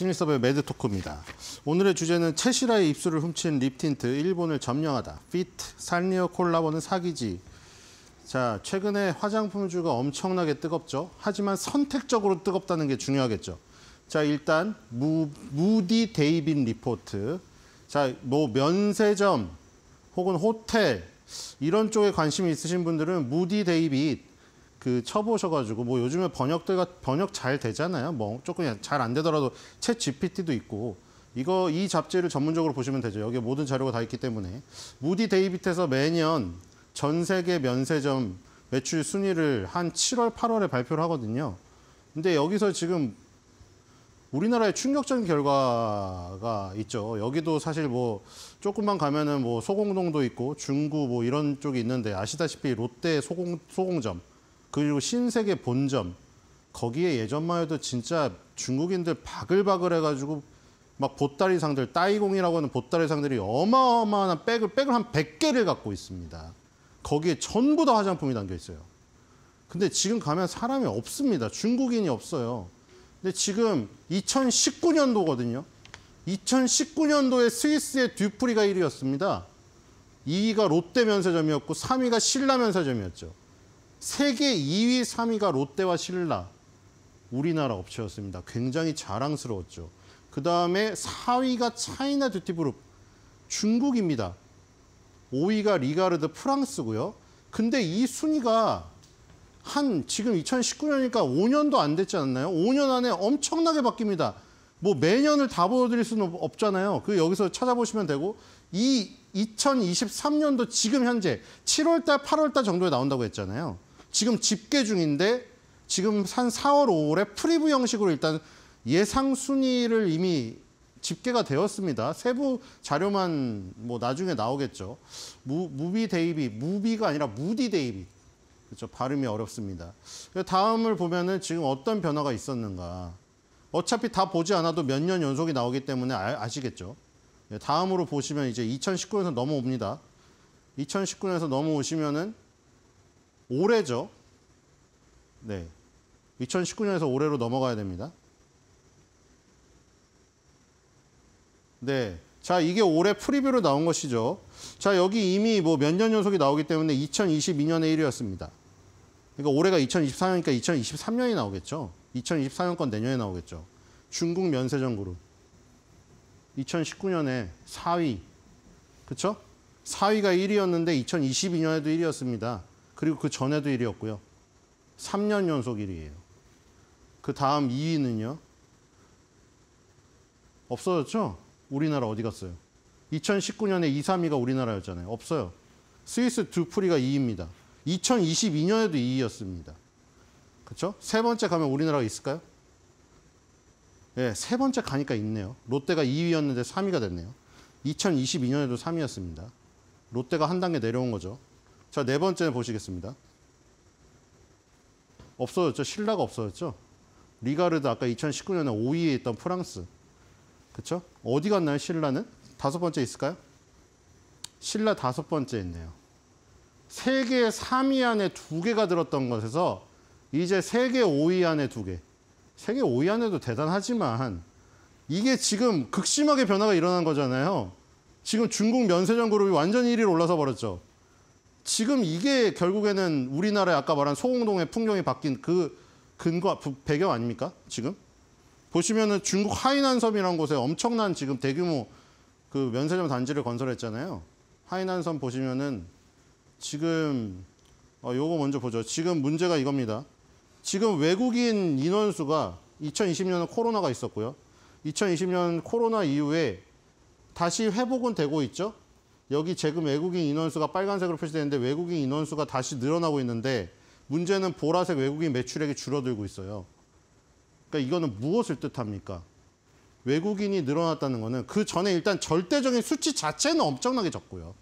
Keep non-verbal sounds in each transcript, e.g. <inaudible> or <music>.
신일섭의 매드토크입니다. 오늘의 주제는 체시라의 입술을 훔친 립틴트, 일본을 점령하다. 피트, 산리어 콜라보는 사기지. 자, 최근에 화장품주가 엄청나게 뜨겁죠. 하지만 선택적으로 뜨겁다는 게 중요하겠죠. 자, 일단 무, 무디 데이빈 리포트. 자, 뭐 면세점 혹은 호텔 이런 쪽에 관심이 있으신 분들은 무디 데이빗 그 쳐보셔가지고 뭐 요즘에 번역대가 번역 잘 되잖아요. 뭐 조금 잘 안 되더라도 챗 GPT도 있고 이거 이 잡지를 전문적으로 보시면 되죠. 여기에 모든 자료가 다 있기 때문에 무디 데이빗에서 매년 전 세계 면세점 매출 순위를 한 7월, 8월에 발표를 하거든요. 근데 여기서 지금 우리나라의 충격적인 결과가 있죠. 여기도 사실 뭐 조금만 가면은 뭐 소공동도 있고 중구 뭐 이런 쪽이 있는데 아시다시피 롯데 소공 소공점 그리고 신세계 본점 거기에 예전만 해도 진짜 중국인들 바글바글 해가지고 막 보따리 상들, 따이공이라고 하는 보따리 상들이 어마어마한 백을, 백을 한 100개를 갖고 있습니다. 거기에 전부 다 화장품이 담겨 있어요. 근데 지금 가면 사람이 없습니다. 중국인이 없어요. 근데 지금 2019년도거든요. 2019년도에 스위스의 듀프리가 1위였습니다. 2위가 롯데 면세점이었고 3위가 신라 면세점이었죠. 세계 2위, 3위가 롯데와 신라, 우리나라 업체였습니다. 굉장히 자랑스러웠죠. 그 다음에 4위가 차이나 듀티그룹, 중국입니다. 5위가 리가르드 프랑스고요. 근데 이 순위가 한 지금 2019년이니까 5년도 안 됐지 않나요? 5년 안에 엄청나게 바뀝니다. 뭐 매년을 다 보여드릴 수는 없잖아요. 그 여기서 찾아보시면 되고 이 2023년도 지금 현재 7월달, 8월달 정도에 나온다고 했잖아요. 지금 집계 중인데 지금 산 4월, 5월에 프리뷰 형식으로 일단 예상 순위를 이미 집계가 되었습니다. 세부 자료만 뭐 나중에 나오겠죠. 무, 무비 데이비, 무비가 아니라 무디 데이비. 그렇죠. 발음이 어렵습니다. 다음을 보면은 지금 어떤 변화가 있었는가. 어차피 다 보지 않아도 몇 년 연속이 나오기 때문에 아, 시겠죠 예, 다음으로 보시면 이제 2019에서 년 넘어옵니다. 2019에서 년 넘어오시면은 올해죠. 네. 2019년에서 올해로 넘어가야 됩니다. 네. 자, 이게 올해 프리뷰로 나온 것이죠. 자, 여기 이미 뭐 몇 년 연속이 나오기 때문에 2 0 2 2년의 1위였습니다. 그러니까 올해가 2024년이니까 2023년이 나오겠죠. 2024년 건 내년에 나오겠죠. 중국 면세점 그룹. 2019년에 4위. 그쵸? 4위가 1위였는데 2022년에도 1위였습니다. 그리고 그 전에도 1위였고요. 3년 연속 1위예요. 그 다음 2위는요. 없어졌죠? 우리나라 어디 갔어요? 2019년에 2, 3위가 우리나라였잖아요. 없어요. 스위스 두프리가 2위입니다. 2022년에도 2위였습니다. 그렇죠? 세 번째 가면 우리나라가 있을까요? 예, 네, 세 번째 가니까 있네요. 롯데가 2위였는데 3위가 됐네요. 2022년에도 3위였습니다. 롯데가 한 단계 내려온 거죠. 자, 네 번째 보시겠습니다. 없어졌죠. 신라가 없어졌죠. 리가르드 아까 2019년에 5위에 있던 프랑스. 그렇죠? 어디 갔나요, 신라는? 다섯 번째 있을까요? 신라 다섯 번째 있네요. 세계 3위 안에 두 개가 들었던 것에서 이제 세계 5위 안에 두 개. 세계 5위 안에도 대단하지만 이게 지금 극심하게 변화가 일어난 거잖아요. 지금 중국 면세점 그룹이 완전 1위로 올라서 버렸죠. 지금 이게 결국에는 우리나라의 아까 말한 소공동의 풍경이 바뀐 그 근거 배경 아닙니까? 지금 보시면은 중국 하이난섬이라는 곳에 엄청난 지금 대규모 그 면세점 단지를 건설했잖아요. 하이난섬 보시면은 지금 어 요거 먼저 보죠. 지금 문제가 이겁니다. 지금 외국인 인원수가 2020년은 코로나가 있었고요. 2020년 코로나 이후에 다시 회복은 되고 있죠. 여기 지금 외국인 인원수가 빨간색으로 표시되는데 외국인 인원수가 다시 늘어나고 있는데 문제는 보라색 외국인 매출액이 줄어들고 있어요. 그러니까 이거는 무엇을 뜻합니까? 외국인이 늘어났다는 거는 그 전에 일단 절대적인 수치 자체는 엄청나게 적고요.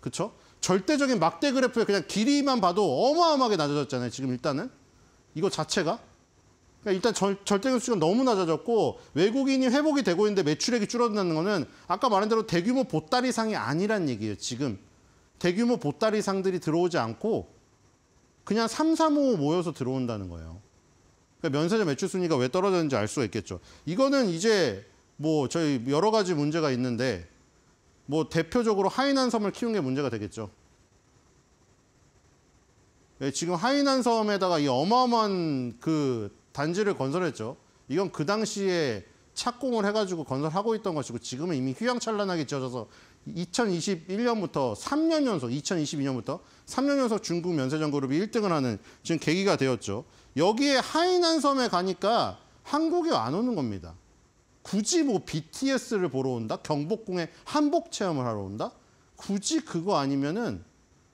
그렇죠? 절대적인 막대 그래프의 그냥 길이만 봐도 어마어마하게 낮아졌잖아요. 지금 일단은 이거 자체가 그러니까 일단 절, 절대급수가 너무 낮아졌고 외국인이 회복이 되고 있는데 매출액이 줄어든다는 거는 아까 말한 대로 대규모 보따리 상이 아니란 얘기예요, 지금. 대규모 보따리 상들이 들어오지 않고 그냥 3, 3, 5 모여서 들어온다는 거예요. 그러니까 면세점 매출 순위가 왜 떨어졌는지 알 수가 있겠죠. 이거는 이제 뭐 저희 여러 가지 문제가 있는데 뭐 대표적으로 하이난 섬을 키운 게 문제가 되겠죠. 예, 지금 하이난 섬에다가 이 어마어마한 그 단지를 건설했죠. 이건 그 당시에 착공을 해가지고 건설하고 있던 것이고 지금은 이미 휘황찬란하게 지어져서 2021년부터 3년 연속, 2022년부터 3년 연속 중국 면세점 그룹이 1등을 하는 지금 계기가 되었죠. 여기에 하이난 섬에 가니까 한국에 안 오는 겁니다. 굳이 뭐 BTS를 보러 온다? 경복궁에 한복 체험을 하러 온다? 굳이 그거 아니면은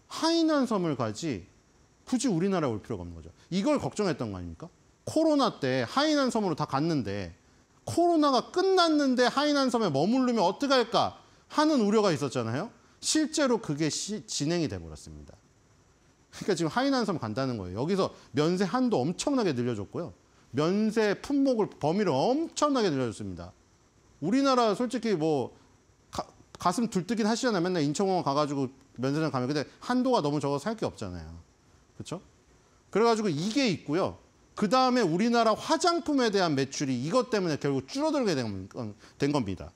하이난 섬을 가지 굳이 우리나라에 올 필요가 없는 거죠. 이걸 걱정했던 거 아닙니까? 코로나 때 하이난 섬으로 다 갔는데 코로나가 끝났는데 하이난 섬에 머무르면 어떡할까 하는 우려가 있었잖아요. 실제로 그게 시, 진행이 돼버렸습니다. 그러니까 지금 하이난 섬 간다는 거예요. 여기서 면세 한도 엄청나게 늘려줬고요. 면세 품목을 범위를 엄청나게 늘려줬습니다. 우리나라 솔직히 뭐 가, 슴둘뜨긴 하시잖아요. 맨날 인천공항 가가지고 면세점 가면 근데 한도가 너무 적어서 살 게 없잖아요. 그렇죠? 그래가지고 이게 있고요. 그 다음에 우리나라 화장품에 대한 매출이 이것 때문에 결국 줄어들게 된, 된 겁니다.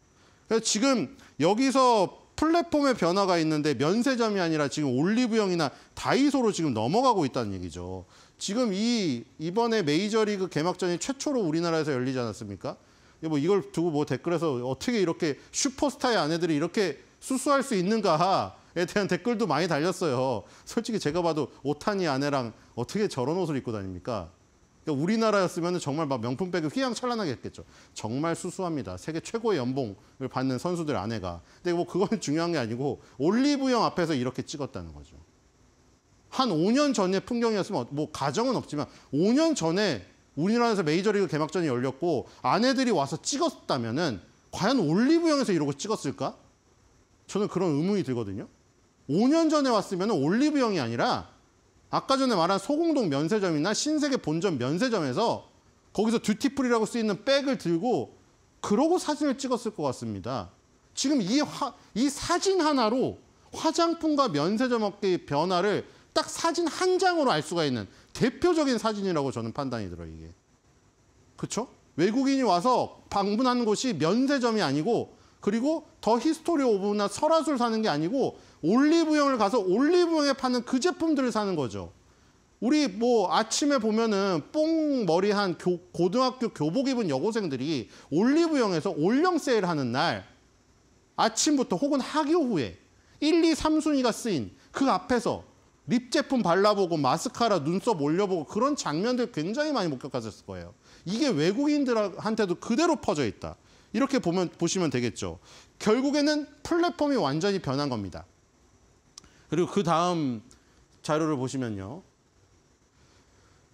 그래서 지금 여기서 플랫폼의 변화가 있는데 면세점이 아니라 지금 올리브영이나 다이소로 지금 넘어가고 있다는 얘기죠. 지금 이 이번에 메이저리그 개막전이 최초로 우리나라에서 열리지 않았습니까? 뭐 이걸 두고 뭐 댓글에서 어떻게 이렇게 슈퍼스타의 아내들이 이렇게 수수할 수 있는가에 대한 댓글도 많이 달렸어요. 솔직히 제가 봐도 오타니 아내랑 어떻게 저런 옷을 입고 다닙니까? 그러니까 우리나라였으면 정말 막 명품백을 휘황찬란하게 했겠죠. 정말 수수합니다. 세계 최고의 연봉을 받는 선수들 아내가. 근데 뭐 그건 <laughs> 중요한 게 아니고 올리브영 앞에서 이렇게 찍었다는 거죠. 한 5년 전에 풍경이었으면 어, 뭐 가정은 없지만 5년 전에 우리나라에서 메이저리그 개막전이 열렸고 아내들이 와서 찍었다면은 과연 올리브영에서 이러고 찍었을까? 저는 그런 의문이 들거든요. 5년 전에 왔으면 올리브영이 아니라 아까 전에 말한 소공동 면세점이나 신세계 본점 면세점에서 거기서 듀티풀이라고 쓰이는 백을 들고 그러고 사진을 찍었을 것 같습니다. 지금 이, 화, 이 사진 하나로 화장품과 면세점 업계의 변화를 딱 사진 한 장으로 알 수가 있는 대표적인 사진이라고 저는 판단이 들어요, 이게. 그렇죠? 외국인이 와서 방문한 곳이 면세점이 아니고 그리고 더 히스토리 오브나 설화술 사는 게 아니고 올리브영을 가서 올리브영에 파는 그 제품들을 사는 거죠. 우리 뭐 아침에 보면은 뽕 머리 한 교, 고등학교 교복 입은 여고생들이 올리브영에서 올영 세일하는 날 아침부터 혹은 학교 후에 1, 2, 3순위가 쓰인 그 앞에서 립 제품 발라보고 마스카라 눈썹 올려보고 그런 장면들 굉장히 많이 목격하셨을 거예요. 이게 외국인들한테도 그대로 퍼져 있다. 이렇게 보면 보시면 되겠죠. 결국에는 플랫폼이 완전히 변한 겁니다. 그리고 그 다음 자료를 보시면요.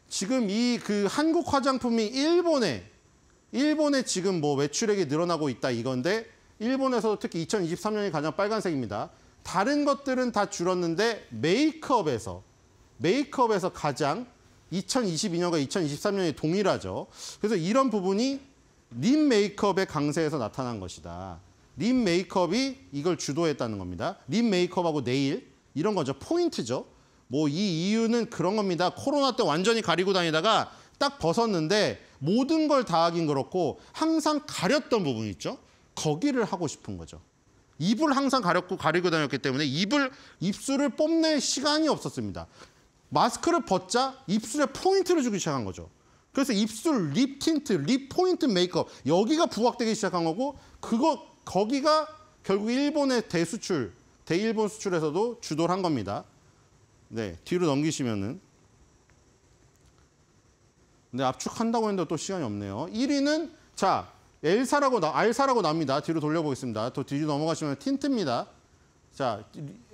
지금 이 그 한국 화장품이 일본에 일본에 지금 뭐 매출액이 늘어나고 있다 이건데 일본에서도 특히 2023년이 가장 빨간색입니다. 다른 것들은 다 줄었는데 메이크업에서 메이크업에서 가장 2022년과 2023년이 동일하죠. 그래서 이런 부분이 립 메이크업의 강세에서 나타난 것이다. 립 메이크업이 이걸 주도했다는 겁니다. 립 메이크업하고 네일 이런 거죠. 포인트죠. 뭐 이 이유는 그런 겁니다. 코로나 때 완전히 가리고 다니다가 딱 벗었는데 모든 걸 다 하긴 그렇고 항상 가렸던 부분 있죠. 거기를 하고 싶은 거죠. 입을 항상 가렸고 가리고 다녔기 때문에 입을 입술을 뽐낼 시간이 없었습니다. 마스크를 벗자 입술에 포인트를 주기 시작한 거죠. 그래서 입술 립 틴트, 립 포인트 메이크업 여기가 부각되기 시작한 거고 그거 거기가 결국 일본의 대수출 대일본 수출에서도 주도를 한 겁니다. 네, 뒤로 넘기시면은. 근데 압축한다고 했는데 또 시간이 없네요. 1위는 자, L사라고 나, R사라고 납니다. 뒤로 돌려보겠습니다. 또 뒤로 넘어가시면 틴트입니다. 자,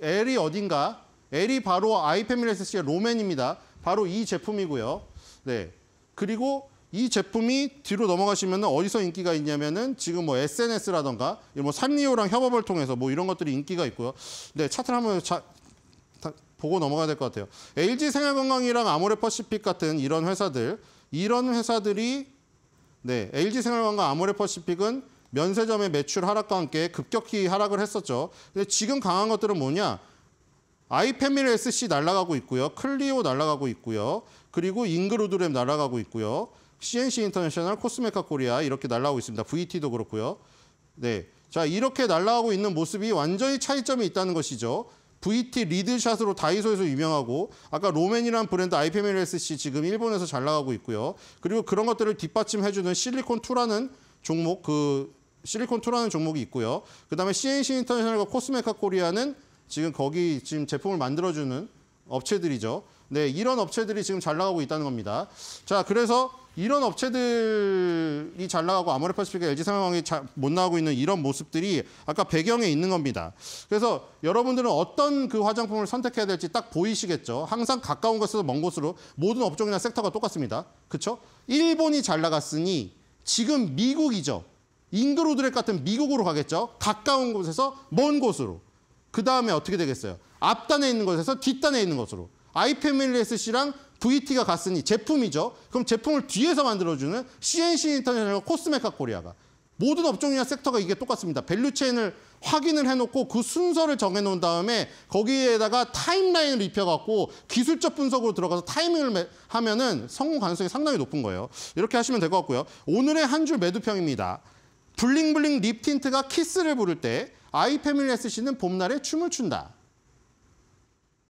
L이 어딘가? 엘이 바로 아이패밀리스의 s 로맨입니다. 바로 이 제품이고요. 네. 그리고 이 제품이 뒤로 넘어가시면 어디서 인기가 있냐면은 지금 뭐 SNS라던가 뭐 산리오랑 협업을 통해서 뭐 이런 것들이 인기가 있고요. 네, 차트를 한번 자, 보고 넘어가야 될 것 같아요. LG 생활건강이랑 아모레퍼시픽 같은 이런 회사들, 이런 회사들이 네, LG 생활건강 아모레퍼시픽은 면세점의 매출 하락과 함께 급격히 하락을 했었죠. 근데 지금 강한 것들은 뭐냐? 아이패밀리 SC 날라가고 있고요. 클리오 날라가고 있고요. 그리고 잉그루드램 날아가고 있고요. CNC 인터내셔널, 코스메카 코리아 이렇게 날라오고 있습니다. VT도 그렇고요. 네, 자 이렇게 날라오고 있는 모습이 완전히 차이점이 있다는 것이죠. VT 리드샷으로 다이소에서 유명하고 아까 로맨이란 브랜드 IPMLSC 지금 일본에서 잘 나가고 있고요. 그리고 그런 것들을 뒷받침해주는 실리콘 투라는 종목 그 실리콘 투라는 종목이 있고요. 그다음에 CNC 인터내셔널과 코스메카 코리아는 지금 거기 지금 제품을 만들어주는 업체들이죠. 네, 이런 업체들이 지금 잘 나가고 있다는 겁니다. 자, 그래서 이런 업체들이 잘 나가고 아모레퍼시픽과 LG 상황이 잘 못 나오고 있는 이런 모습들이 아까 배경에 있는 겁니다. 그래서 여러분들은 어떤 그 화장품을 선택해야 될지 딱 보이시겠죠. 항상 가까운 곳에서 먼 곳으로 모든 업종이나 섹터가 똑같습니다. 그렇죠? 일본이 잘 나갔으니 지금 미국이죠. 잉그로드렉 같은 미국으로 가겠죠. 가까운 곳에서 먼 곳으로. 그 다음에 어떻게 되겠어요? 앞단에 있는 곳에서 뒷단에 있는 곳으로. 아이패밀리 SC랑 VT가 갔으니 제품이죠. 그럼 제품을 뒤에서 만들어주는 CNC 인터넷셔 코스메카 코리아가 모든 업종이나 섹터가 이게 똑같습니다. 밸류체인을 확인을 해놓고 그 순서를 정해놓은 다음에 거기에다가 타임라인을 입혀갖고 기술적 분석으로 들어가서 타이밍을 하면은 성공 가능성이 상당히 높은 거예요. 이렇게 하시면 될 것 같고요. 오늘의 한 줄 매두평입니다. 블링블링 립 틴트가 키스를 부를 때 아이 패밀리 SC는 봄날에 춤을 춘다.